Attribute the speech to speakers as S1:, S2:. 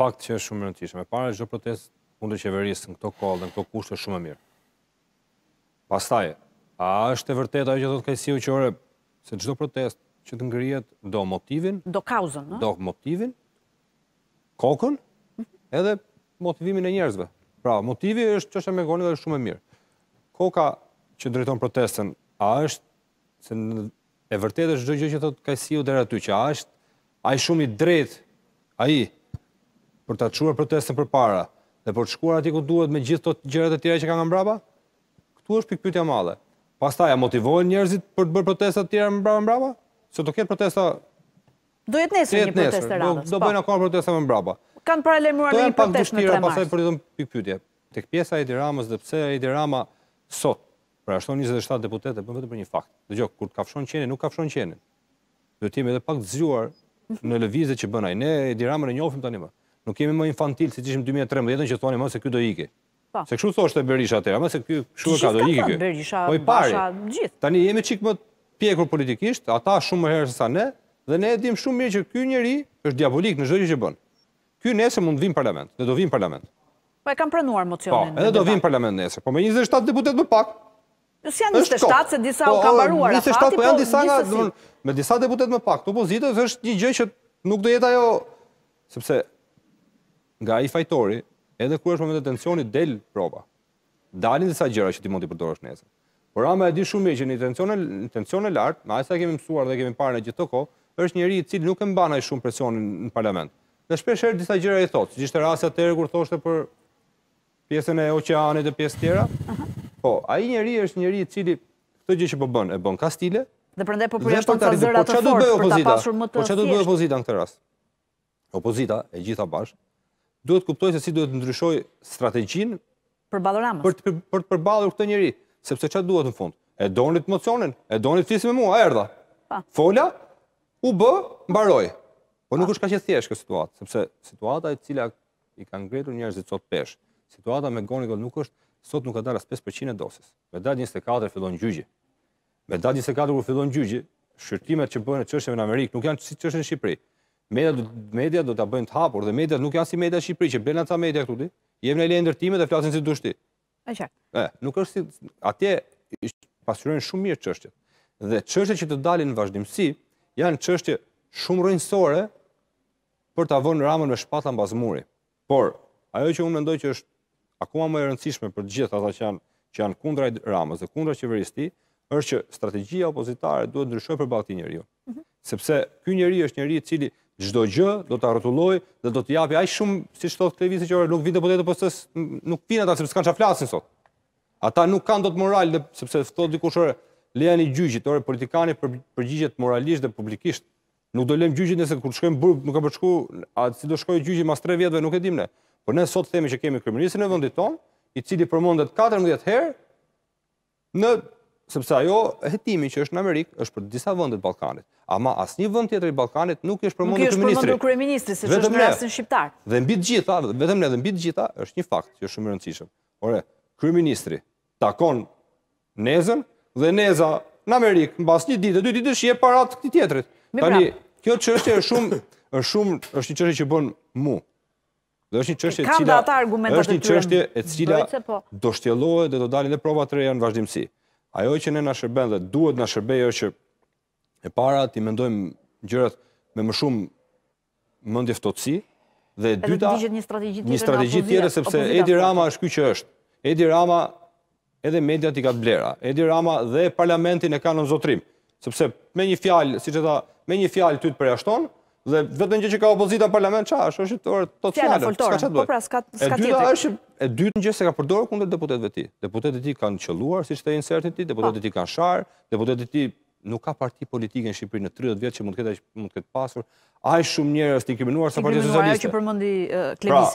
S1: fakt që është shumë rëndësishëm. para çdo protestë kundër qeverisë në këto kohë dhe në këto kushte shumë e mirë. Pastaj, a është e vërtetë ajo që thotë Kajsiu që ore se çdo protestë që të ngrihet do motivin, do kauzën, ëh? Do motivin, kokën, edhe motivimin e njerëzve. Pra, motivi është çështja me goni dhe shumë e mirë. Koka që drejton protestën, a është se në, e vërtetë është çdo gjë që thotë Kajsiu deri aty që a është ai shumë i drejtë ai për të atëshuar protestën për para dhe për të shkuar ati ku duhet me gjithë të gjërët e tjera që ka nga mbraba? Këtu është pikpytja male. Pasta, ja motivojnë njerëzit për të bërë protestat tjera mbraba mbraba? Se të ketë protesta... Do jetë nesër një protestë të radhës. Do po. bëjnë akonë protestat më mbraba. Kanë paralemruar një protestë në 3 mars. Pasaj për të pikpytje. Tek pjesa e diramës dhe pse e dirama sot, pra ashton 27 deputete, për vetë për një fakt. Dhe gjokë, kur të kafshon qenin, nuk kafshon qenin. Dhe të edhe pak të zhuar në lëvizet që bëna bënaj. Ne e diramën e njofim të animë nuk kemi më infantil si që ishim 2013-ën që thoni më se kjo do ike. Po. Se këshu thosht e Berisha atëra, më se kjo shumë ka do ike kjo. Po i pari, tani jemi qik më pjekur politikisht, ata shumë më herë se sa ne, dhe ne edhim shumë mirë që kjo njeri është diabolik në gjithë që bënë. Kjo nese mund të vim parlament, dhe do vim parlament. Po e kam prënuar mocionin. Po, edhe do vim parlament nese, po me 27 deputet më pak. Nësë janë 27 se disa po, u kam baruar, a fati po, po njësësit. Me disa deputet më pak, të është një gjë që nuk do jetë ajo, sepse nga i fajtori, edhe kur është momenti i tensionit del prova. Dalin disa gjëra që ti mund të përdorosh nesër. Por ama e di shumë mirë që në tension në tension e lartë, më asaj kemi mësuar dhe kemi parë në gjithë kohë, është njëri i cili nuk e mban ai shumë presionin në parlament. Dhe shpesh disa gjëra i thotë, siç ishte rasti atë kur thoshte për pjesën e oqeanit dhe pjesë tjera. Po, ai njeri është njeri i cili këtë gjë që po bën e bën ka stile. Dhe prandaj po përjashton po për ato forca. Po çfarë do të bëjë opozita? Po çfarë do të bëjë opozita në këtë rast? Opozita e gjitha bashkë duhet kuptoj se si duhet ndryshoj strategjin për të Për për këtë njerëz, sepse çfarë duhet në fund? E donit mocionin, e donit fisin me mua, erdha. folja, Fola u b, mbaroi. Po nuk është kaq që thjeshtë kjo situatë, sepse situata e cila i kanë ngritur njerëzit sot pesh. Situata me Gonikon nuk është sot nuk ka dar as 5% e dosës. Me datë 24 fillon gjyqi. Me datë 24 kur fillon gjyqi, shërtimet që bëhen në çështjen në Amerikë nuk janë si çështja në Shqipëri media do media do ta bëjnë të hapur dhe mediat nuk janë si media Shqipëri që bëjnë ata media këtu ti. Jem në lejë ndërtime dhe flasin si dush ti. Është. Ë, nuk është si atje pasurojnë shumë mirë çështjet. Dhe çështjet që të dalin në vazhdimsi janë çështje shumë rrënjësore për ta vënë ramën me shpatën mbaz muri. Por ajo që unë mendoj që është akoma më e rëndësishme për të gjithë ata që janë që janë kundra ramës dhe kundra qeverisë është që strategia opozitare duhet ndryshojë për ballë të njeriu. Mhm. Sepse ky njeriu është njeriu i cili gjdo gjë, do të arrotulloj, dhe do të japi aj shumë, si që thotë Klevisi që orë, nuk vinë deputetë pësës, po nuk pina ta, sepse kanë që flasin sot. Ata nuk kanë do të moral, sepse thotë dikush orë, leja një gjyqit, orë, politikani përgjigjet moralisht dhe publikisht, nuk do lem gjyqit nëse kur shkojmë burg, nuk e përshku, a si do shkojë gjyqit mas tre vjetëve, nuk e dimne. Por ne sot themi që kemi kriminalisin e vëndit ton, i cili përmondet 14 herë, në sepse ajo hetimi që është në Amerikë është për disa të Balkanit, ama asë një vënd tjetër i Balkanit nuk është përmëndu kërëministri. Nuk është përmëndu kërëministri, se është në rastin shqiptar. Dhe mbit gjitha, vetëm ne dhe mbit gjitha, është një fakt që është shumë rëndësishëm. Ore, kërëministri takon nezën dhe neza në Amerikë, në basë një ditë, dy ditë shqie parat këti tjetërit. Tani, kjo qështje është shumë, është një qështje që bën mu. Dhe është një qështje cila, është një qështje e cila po. do shtjelohet dhe do dalin dhe të reja në vazhdimësi. Ajo që ne na shërben dhe duhet na shërbejë është që e para ti mendojmë gjërat me më shumë mendje ftohtësi dhe e dyta një strategji tjetër sepse Edi Rama është ky që është. Edi Rama edhe mediat i ka blera. Edi Rama dhe parlamentin e kanë në zotrim. Sepse me një fjalë, siç e tha, me një fjalë tyt përjashton, Dhe vetën gjë që ka opozita në parlament, qa është, është të sociale, s'ka që duhet. Po pra, s'ka E dytë në gjë se ka përdojrë kundër deputetve ti. Deputetet ti kanë qëluar, si që të insertit ti, deputetet ti kanë sharë, deputetet ti nuk ka parti politike në Shqipëri në 30 vjetë që mund të këtë pasur. A i shumë është të inkriminuar së partijë socialiste. Inkriminuar e që pra, përmëndi klevisi.